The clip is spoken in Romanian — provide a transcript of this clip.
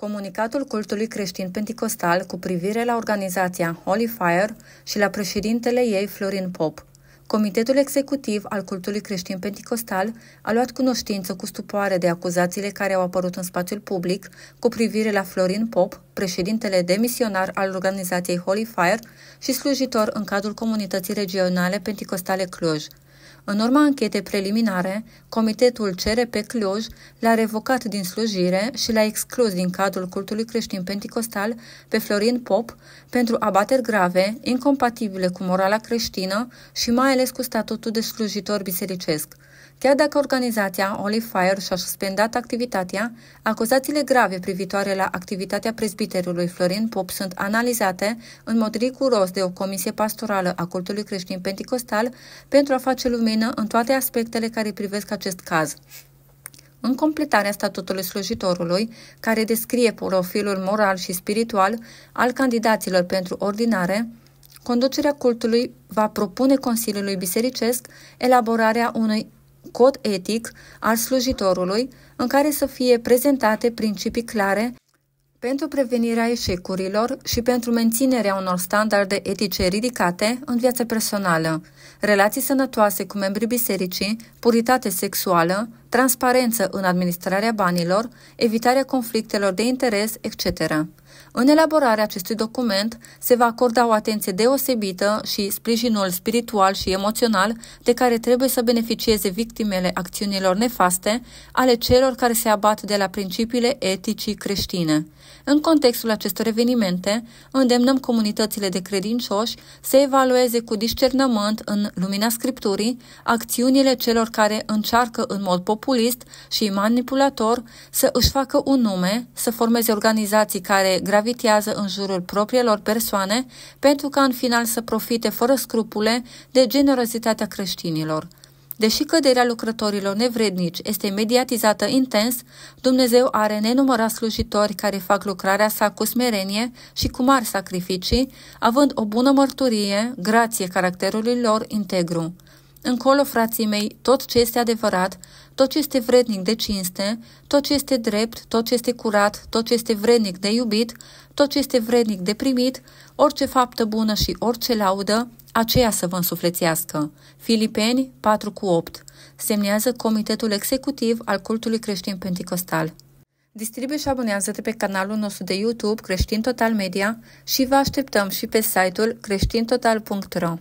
Comunicatul cultului creștin penticostal cu privire la organizația Holy Fire și la președintele ei Florin Pop. Comitetul executiv al cultului creștin penticostal a luat cunoștință cu stupoare de acuzațiile care au apărut în spațiul public cu privire la Florin Pop, președintele demisionar al organizației Holy Fire și slujitor în cadrul comunității regionale penticostale Cluj – în urma anchetei preliminare, comitetul CRP Cluj l-a revocat din slujire și l-a exclus din cadrul cultului creștin penticostal pe Florin Pop pentru abateri grave, incompatibile cu morala creștină și mai ales cu statutul de slujitor bisericesc – Chiar dacă organizația Holy Fire și-a suspendat activitatea, acuzațiile grave privitoare la activitatea prezbiterului Florin Pop sunt analizate în mod riguros de o comisie pastorală a cultului creștin pentecostal pentru a face lumină în toate aspectele care privesc acest caz în completarea statutului slujitorului, care descrie profilul moral și spiritual al candidaților pentru ordinare, conducerea cultului va propune Consiliului Bisericesc elaborarea unui cod etic al slujitorului în care să fie prezentate principii clare pentru prevenirea eșecurilor și pentru menținerea unor standarde etice ridicate în viața personală, relații sănătoase cu membrii bisericii, puritate sexuală, transparență în administrarea banilor, evitarea conflictelor de interes, etc. În elaborarea acestui document se va acorda o atenție deosebită și sprijinul spiritual și emoțional de care trebuie să beneficieze victimele acțiunilor nefaste ale celor care se abat de la principiile eticii creștine. În contextul acestor evenimente, îndemnăm comunitățile de credincioși să evalueze cu discernământ în lumina Scripturii acțiunile celor care încearcă în mod populist și manipulator să își facă un nume, să formeze organizații care gravitează în jurul propriilor persoane pentru ca în final să profite fără scrupule de generozitatea creștinilor. Deși căderea lucrătorilor nevrednici este mediatizată intens, Dumnezeu are nenumărați slujitori care fac lucrarea sa cu smerenie și cu mari sacrificii, având o bună mărturie, grație caracterului lor integru. Încolo, frații mei, tot ce este adevărat, tot ce este vrednic de cinste, tot ce este drept, tot ce este curat, tot ce este vrednic de iubit, tot ce este vrednic de primit, orice faptă bună și orice laudă, aceea să vă însuflețească. Filipeni 4 cu 8 Semnează Comitetul Executiv al Cultului Creștin Pentecostal. Distribuie și abonează-te pe canalul nostru de YouTube Creștin Total Media și vă așteptăm și pe site-ul creștintotal.ro